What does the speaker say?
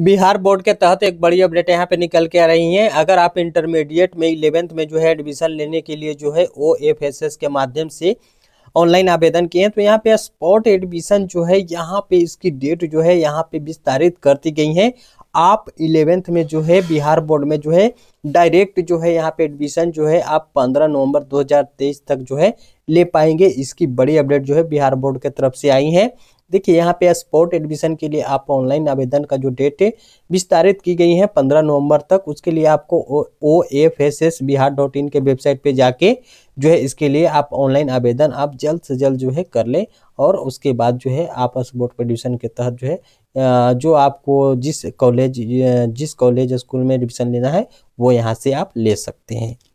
Bihar board के तहत एक बड़ी अपडेट यहाँ पे निकल के आ रही है अगर आप इंटरमीडिएट में इलेवेंथ में जो है एडमिशन लेने के लिए जो है ओ एफ एस एस के माध्यम से ऑनलाइन आवेदन किए हैं तो यहाँ पे स्पॉट एडमिशन जो है यहाँ पे इसकी डेट जो है यहाँ पे विस्तारित कर दी गई है आप इलेवेंथ में जो है बिहार बोर्ड में जो है डायरेक्ट जो है यहाँ पे एडमिशन जो है आप 15 नवंबर 2023 तक जो है ले पाएंगे इसकी बड़ी अपडेट जो है बिहार बोर्ड के तरफ से आई है देखिए यहाँ पे स्पोर्ट एडमिशन के लिए आप ऑनलाइन आवेदन का जो डेट है विस्तारित की गई है पंद्रह नवंबर तक उसके लिए आपको O F S S Bihar dot in के वेबसाइट पे जाके जो है इसके लिए आप ऑनलाइन आवेदन आप जल्द से जल्द जो है कर लें और उसके बाद जो है आप स्पोर्ट एडमिशन के तहत जो है जो आपको जिस कॉलेज जिस कॉलेज स्कूल में एडमिशन लेना है वो यहाँ से आप ले सकते हैं